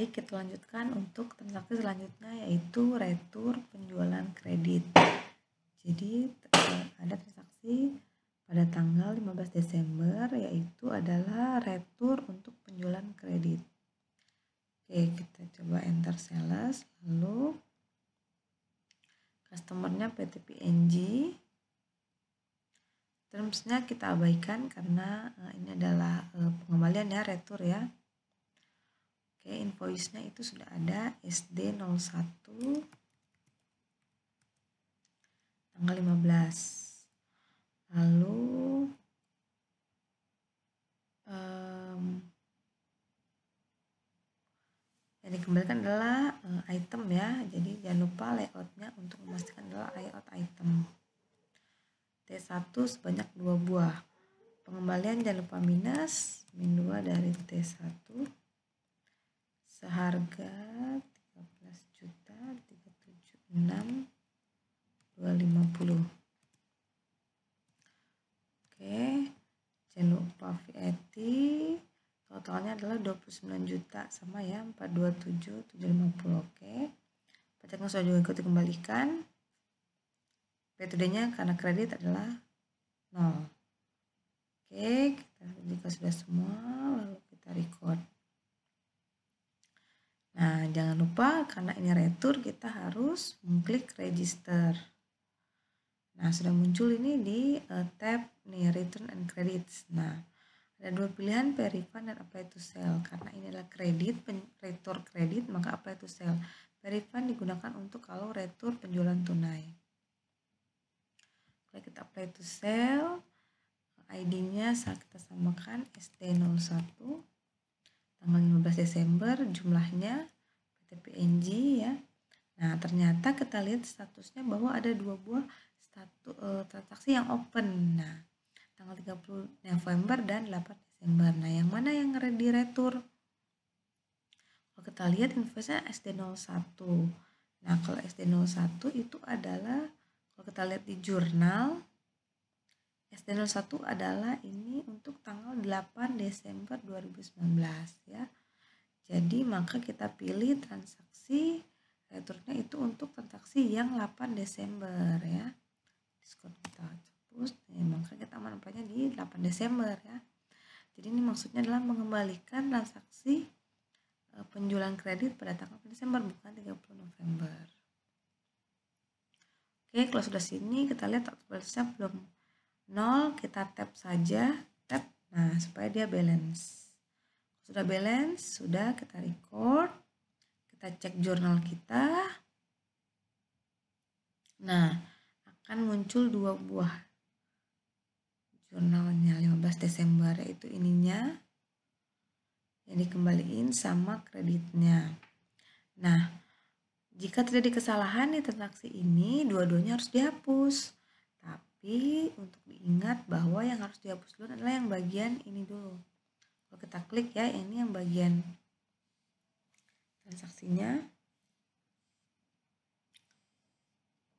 Baik, kita lanjutkan untuk transaksi selanjutnya yaitu retur penjualan kredit. Jadi eh, ada transaksi pada tanggal 15 Desember yaitu adalah retur untuk penjualan kredit. Oke, kita coba enter sales lalu customernya PT PNG. Termsnya kita abaikan karena eh, ini adalah eh, pengembalian ya retur ya. Oke, invoice-nya itu sudah ada SD01 tanggal 15. Lalu um, yang dikembalikan adalah eh, item ya. Jadi jangan lupa layout-nya untuk memastikan adalah layout item. T1 sebanyak 2 buah. Pengembalian jangan lupa minus min 2 dari T1 seharga 13 juta 376 250 oke jangan lupa VAT totalnya adalah 29 juta sama ya 427 750 oke pajaknya sudah juga ikut dikembalikan metode nya karena kredit adalah 0 oke kita jika sudah semua lalu kita record jangan lupa karena ini retur kita harus mengklik register. Nah, sudah muncul ini di uh, tab nih return and credits. Nah, ada dua pilihan pay refund dan apply to sell. Karena ini adalah kredit, retur kredit, maka apply to sell. Pay refund digunakan untuk kalau retur penjualan tunai. Klik kita apply to sell. ID-nya saat kita samakan ST01 tanggal 15 Desember jumlahnya TPNJ ya nah ternyata kita lihat statusnya bahwa ada dua buah statu, e, transaksi yang open nah tanggal 30 November dan 8 Desember nah yang mana yang ready retur? kalau kita lihat invoice-nya SD01 nah kalau SD01 itu adalah kalau kita lihat di jurnal SD01 adalah ini untuk tanggal 8 Desember 2019 ya. Jadi maka kita pilih transaksi returnnya itu untuk transaksi yang 8 Desember ya diskon kita hapus ya, maka kita menempaatnya di 8 Desember ya jadi ini maksudnya adalah mengembalikan transaksi eh, penjualan kredit pada tanggal Desember bukan 30 November Oke, kalau sudah sini kita lihat balance belum nol, kita tap saja, tap. Nah, supaya dia balance. Sudah balance? Sudah, kita record. Kita cek jurnal kita. Nah, akan muncul dua buah jurnalnya 15 Desember itu ininya yang dikembaliin sama kreditnya. Nah, jika terjadi kesalahan di transaksi ini, dua-duanya harus dihapus. Tapi untuk diingat bahwa yang harus dihapus dulu adalah yang bagian ini dulu kalau kita klik ya ini yang bagian transaksinya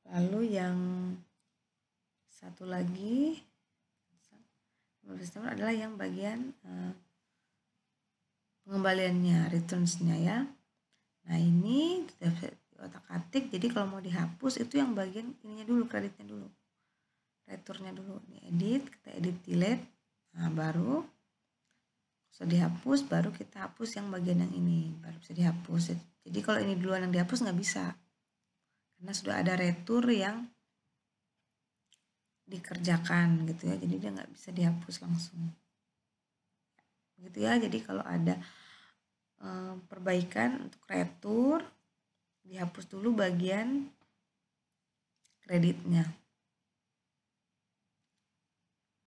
lalu yang satu lagi customer adalah yang bagian uh, pengembaliannya returnsnya ya nah ini otak atik jadi kalau mau dihapus itu yang bagian ininya dulu kreditnya dulu returnnya dulu ini edit kita edit delete nah baru bisa dihapus baru kita hapus yang bagian yang ini baru bisa dihapus jadi kalau ini duluan yang dihapus nggak bisa karena sudah ada retur yang dikerjakan gitu ya jadi dia nggak bisa dihapus langsung gitu ya jadi kalau ada e, perbaikan untuk retur dihapus dulu bagian kreditnya